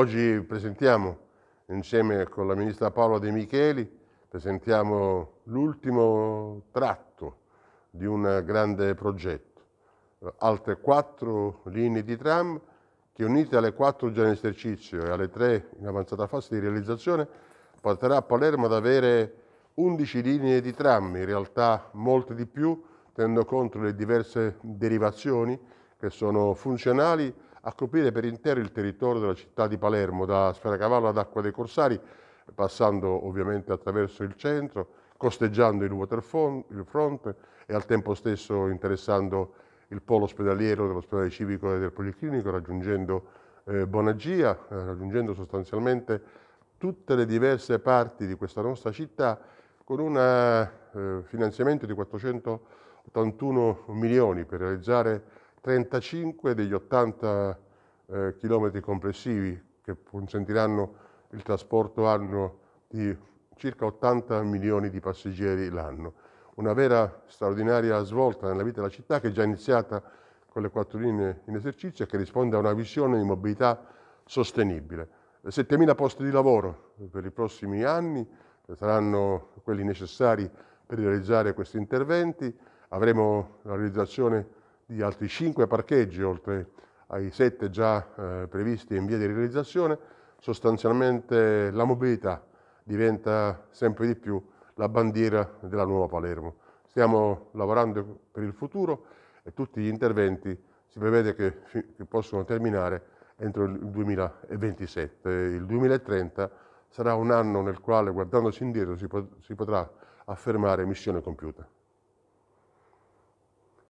Oggi presentiamo insieme con la ministra Paola De Micheli, presentiamo l'ultimo tratto di un grande progetto, altre quattro linee di tram che unite alle quattro già in esercizio e alle tre in avanzata fase di realizzazione porterà a Palermo ad avere 11 linee di tram, in realtà molte di più, tenendo conto le diverse derivazioni che sono funzionali a coprire per intero il territorio della città di Palermo, da Sferacavallo ad Acqua dei Corsari, passando ovviamente attraverso il centro, costeggiando il waterfront e al tempo stesso interessando il polo ospedaliero dell'ospedale civico e del policlinico, raggiungendo eh, Bonagia, eh, raggiungendo sostanzialmente tutte le diverse parti di questa nostra città con un eh, finanziamento di 481 milioni per realizzare 35 degli 80 eh, chilometri complessivi che consentiranno il trasporto annuo di circa 80 milioni di passeggeri l'anno. Una vera straordinaria svolta nella vita della città che è già iniziata con le quattro linee in esercizio e che risponde a una visione di mobilità sostenibile. 7.000 posti di lavoro per i prossimi anni saranno quelli necessari per realizzare questi interventi. Avremo la realizzazione di altri 5 parcheggi, oltre ai 7 già eh, previsti in via di realizzazione, sostanzialmente la mobilità diventa sempre di più la bandiera della nuova Palermo. Stiamo lavorando per il futuro e tutti gli interventi si prevede che, che possono terminare entro il 2027. Il 2030 sarà un anno nel quale, guardandosi indietro, si, pot si potrà affermare missione compiuta.